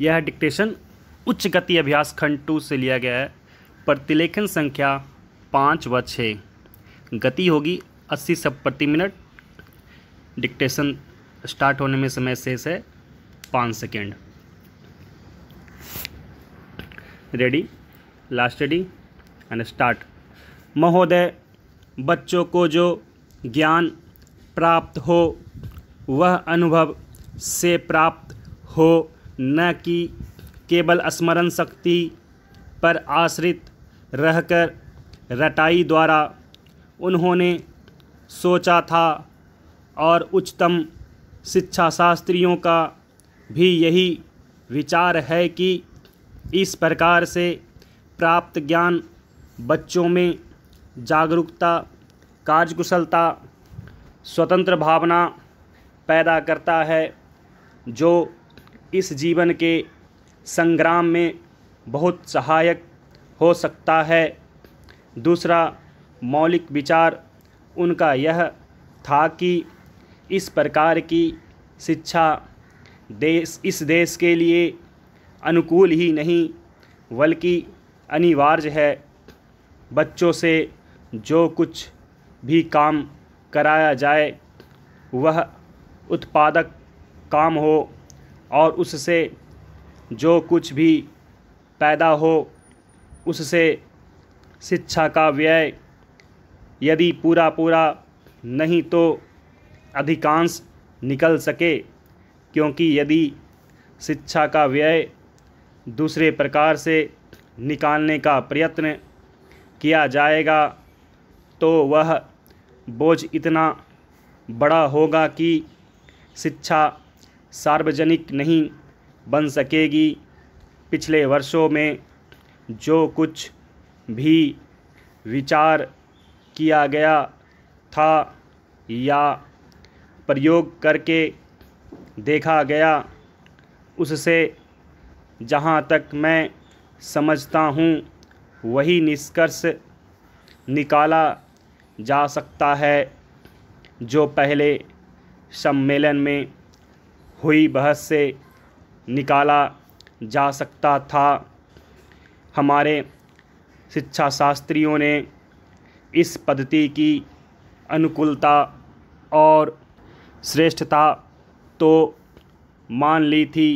यह डिक्टेशन उच्च गति अभ्यास खंड टू से लिया गया है प्रतिलेखन संख्या पाँच व छः गति होगी अस्सी सब प्रति मिनट डिक्टेशन स्टार्ट होने में समय शेष है पाँच second ready last ready and start महोदय बच्चों को जो ज्ञान प्राप्त हो वह अनुभव से प्राप्त हो न कि केवल स्मरण शक्ति पर आश्रित रहकर रटाई द्वारा उन्होंने सोचा था और उच्चतम शिक्षा शास्त्रियों का भी यही विचार है कि इस प्रकार से प्राप्त ज्ञान बच्चों में जागरूकता कार्यकुशलता स्वतंत्र भावना पैदा करता है जो इस जीवन के संग्राम में बहुत सहायक हो सकता है दूसरा मौलिक विचार उनका यह था कि इस प्रकार की शिक्षा देश इस देश के लिए अनुकूल ही नहीं बल्कि अनिवार्य है बच्चों से जो कुछ भी काम कराया जाए वह उत्पादक काम हो और उससे जो कुछ भी पैदा हो उससे शिक्षा का व्यय यदि पूरा पूरा नहीं तो अधिकांश निकल सके क्योंकि यदि शिक्षा का व्यय दूसरे प्रकार से निकालने का प्रयत्न किया जाएगा तो वह बोझ इतना बड़ा होगा कि शिक्षा सार्वजनिक नहीं बन सकेगी पिछले वर्षों में जो कुछ भी विचार किया गया था या प्रयोग करके देखा गया उससे जहाँ तक मैं समझता हूँ वही निष्कर्ष निकाला जा सकता है जो पहले सम्मेलन में हुई बहस से निकाला जा सकता था हमारे शिक्षा शास्त्रियों ने इस पद्धति की अनुकूलता और श्रेष्ठता तो मान ली थी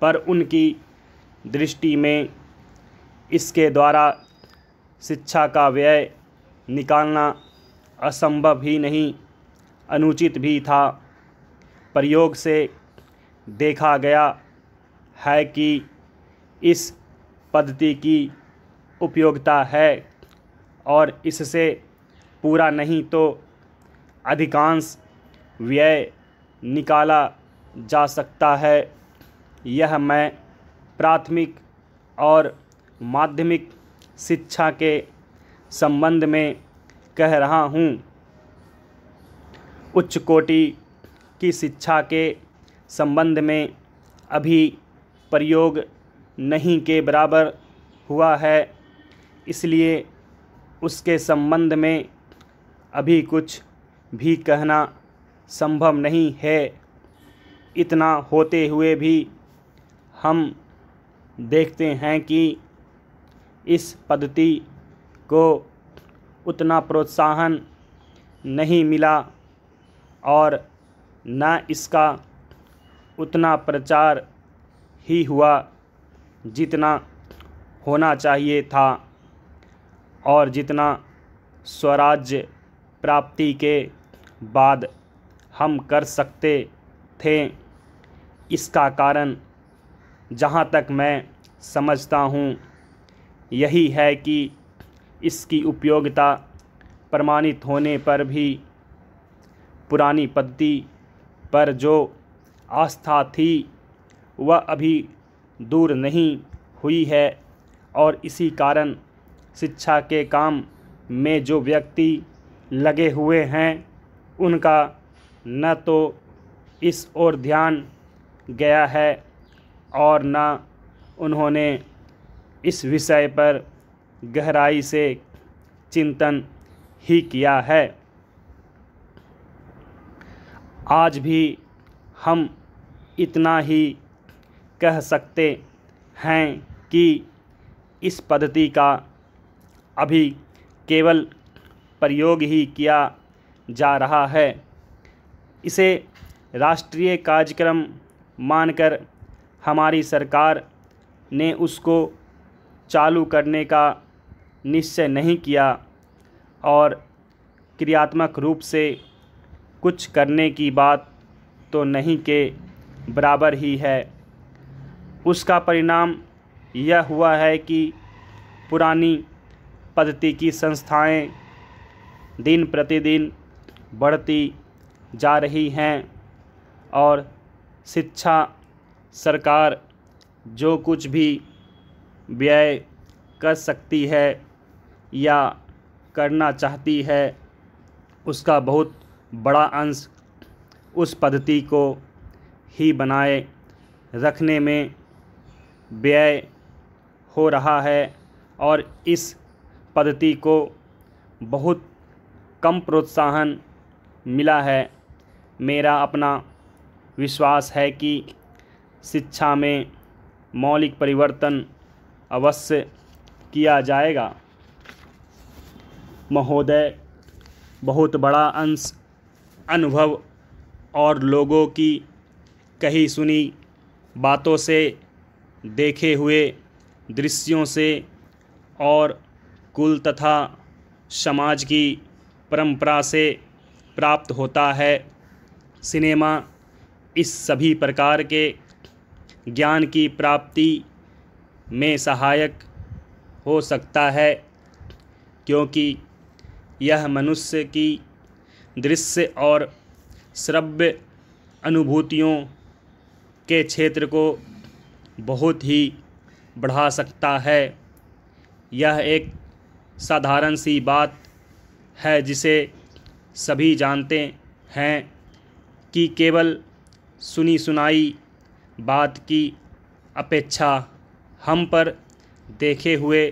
पर उनकी दृष्टि में इसके द्वारा शिक्षा का व्यय निकालना असंभव ही नहीं अनुचित भी था प्रयोग से देखा गया है कि इस पद्धति की उपयोगिता है और इससे पूरा नहीं तो अधिकांश व्यय निकाला जा सकता है यह मैं प्राथमिक और माध्यमिक शिक्षा के संबंध में कह रहा हूँ उच्च कोटि की शिक्षा के संबंध में अभी प्रयोग नहीं के बराबर हुआ है इसलिए उसके संबंध में अभी कुछ भी कहना संभव नहीं है इतना होते हुए भी हम देखते हैं कि इस पद्धति को उतना प्रोत्साहन नहीं मिला और ना इसका उतना प्रचार ही हुआ जितना होना चाहिए था और जितना स्वराज्य प्राप्ति के बाद हम कर सकते थे इसका कारण जहाँ तक मैं समझता हूँ यही है कि इसकी उपयोगिता प्रमाणित होने पर भी पुरानी पद्धति पर जो आस्था थी वह अभी दूर नहीं हुई है और इसी कारण शिक्षा के काम में जो व्यक्ति लगे हुए हैं उनका न तो इस ओर ध्यान गया है और न उन्होंने इस विषय पर गहराई से चिंतन ही किया है आज भी हम इतना ही कह सकते हैं कि इस पद्धति का अभी केवल प्रयोग ही किया जा रहा है इसे राष्ट्रीय कार्यक्रम मानकर हमारी सरकार ने उसको चालू करने का निश्चय नहीं किया और क्रियात्मक रूप से कुछ करने की बात तो नहीं के बराबर ही है उसका परिणाम यह हुआ है कि पुरानी पद्धति की संस्थाएं दिन प्रतिदिन बढ़ती जा रही हैं और शिक्षा सरकार जो कुछ भी व्यय कर सकती है या करना चाहती है उसका बहुत बड़ा अंश उस पद्धति को ही बनाए रखने में व्यय हो रहा है और इस पद्धति को बहुत कम प्रोत्साहन मिला है मेरा अपना विश्वास है कि शिक्षा में मौलिक परिवर्तन अवश्य किया जाएगा महोदय बहुत बड़ा अंश अनुभव और लोगों की कही सुनी बातों से देखे हुए दृश्यों से और कुल तथा समाज की परंपरा से प्राप्त होता है सिनेमा इस सभी प्रकार के ज्ञान की प्राप्ति में सहायक हो सकता है क्योंकि यह मनुष्य की दृश्य और श्रव्य अनुभूतियों के क्षेत्र को बहुत ही बढ़ा सकता है यह एक साधारण सी बात है जिसे सभी जानते हैं कि केवल सुनी सुनाई बात की अपेक्षा हम पर देखे हुए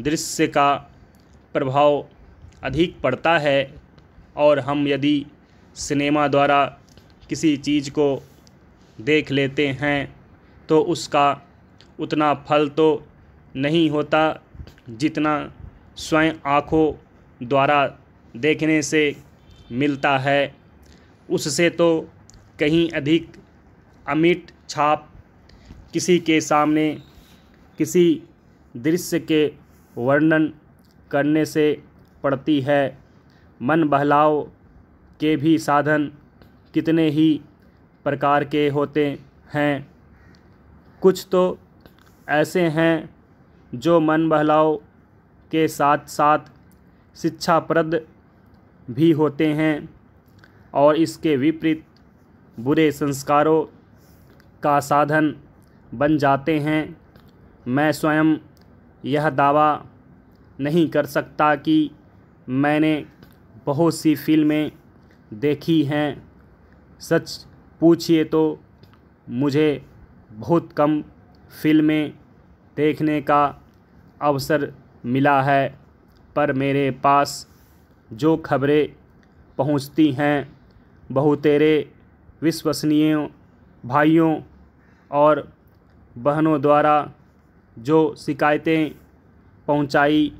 दृश्य का प्रभाव अधिक पड़ता है और हम यदि सिनेमा द्वारा किसी चीज़ को देख लेते हैं तो उसका उतना फल तो नहीं होता जितना स्वयं आँखों द्वारा देखने से मिलता है उससे तो कहीं अधिक अमिट छाप किसी के सामने किसी दृश्य के वर्णन करने से पड़ती है मन बहलाव के भी साधन कितने ही प्रकार के होते हैं कुछ तो ऐसे हैं जो मन बहलाव के साथ साथ शिक्षाप्रद भी होते हैं और इसके विपरीत बुरे संस्कारों का साधन बन जाते हैं मैं स्वयं यह दावा नहीं कर सकता कि मैंने बहुत सी फिल्में देखी हैं सच पूछिए तो मुझे बहुत कम फिल्में देखने का अवसर मिला है पर मेरे पास जो खबरें पहुंचती हैं बहुतेरे विश्वसनीय भाइयों और बहनों द्वारा जो शिकायतें पहुंचाई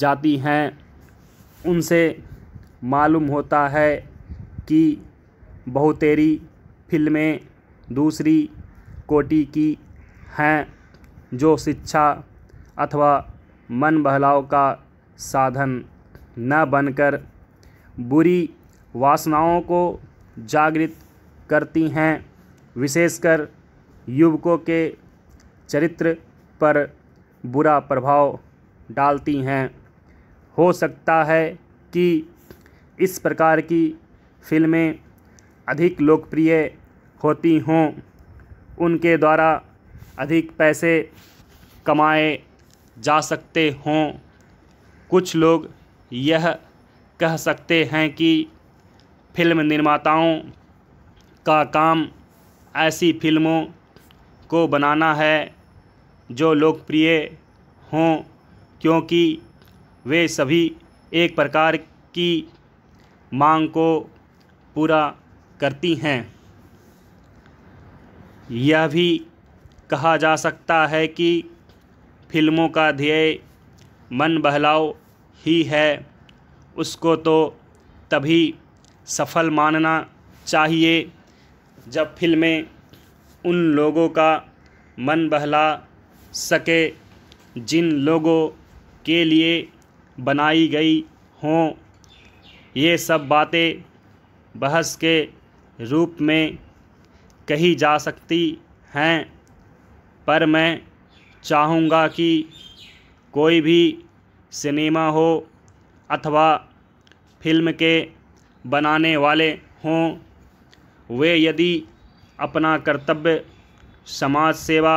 जाती हैं उनसे मालूम होता है कि बहुतेरी फिल्में दूसरी कोटि की हैं जो शिक्षा अथवा मन बहलाव का साधन न बनकर बुरी वासनाओं को जागृत करती हैं विशेषकर युवकों के चरित्र पर बुरा प्रभाव डालती हैं हो सकता है कि इस प्रकार की फिल्में अधिक लोकप्रिय होती हों उनके द्वारा अधिक पैसे कमाए जा सकते हों कुछ लोग यह कह सकते हैं कि फिल्म निर्माताओं का काम ऐसी फिल्मों को बनाना है जो लोकप्रिय हों क्योंकि वे सभी एक प्रकार की मांग को पूरा करती हैं यह भी कहा जा सकता है कि फिल्मों का ध्येय मन बहलाव ही है उसको तो तभी सफल मानना चाहिए जब फिल्में उन लोगों का मन बहला सके जिन लोगों के लिए बनाई गई हों ये सब बातें बहस के रूप में कही जा सकती हैं पर मैं चाहूँगा कि कोई भी सिनेमा हो अथवा फिल्म के बनाने वाले हों वे यदि अपना कर्तव्य समाज सेवा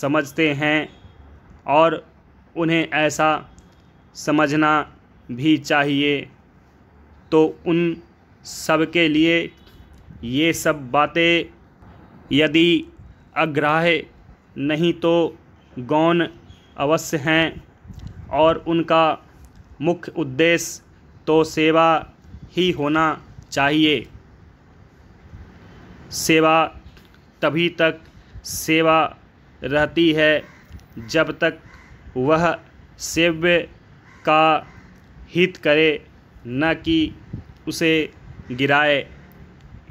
समझते हैं और उन्हें ऐसा समझना भी चाहिए तो उन सब के लिए ये सब बातें यदि अग्राह्य नहीं तो गौन अवश्य हैं और उनका मुख्य उद्देश्य तो सेवा ही होना चाहिए सेवा तभी तक सेवा रहती है जब तक वह सेव्य का हित करे न कि उसे गिराए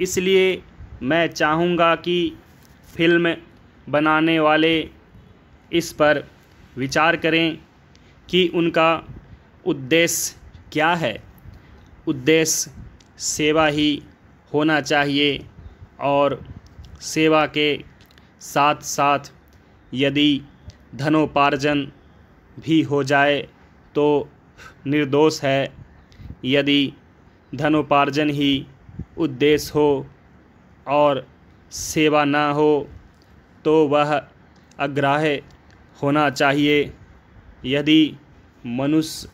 इसलिए मैं चाहूँगा कि फ़िल्म बनाने वाले इस पर विचार करें कि उनका उद्देश्य क्या है उद्देश्य सेवा ही होना चाहिए और सेवा के साथ साथ यदि धनोपार्जन भी हो जाए तो निर्दोष है यदि धनोपार्जन ही उद्देश्य हो और सेवा ना हो तो वह अग्राह्य होना चाहिए यदि मनुष्य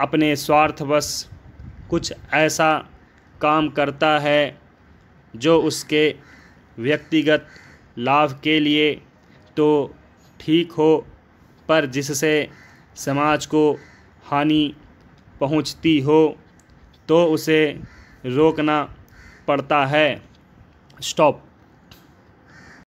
अपने स्वार्थवश कुछ ऐसा काम करता है जो उसके व्यक्तिगत लाभ के लिए तो ठीक हो पर जिससे समाज को हानि पहुंचती हो तो उसे रोकना पड़ता है स्टॉप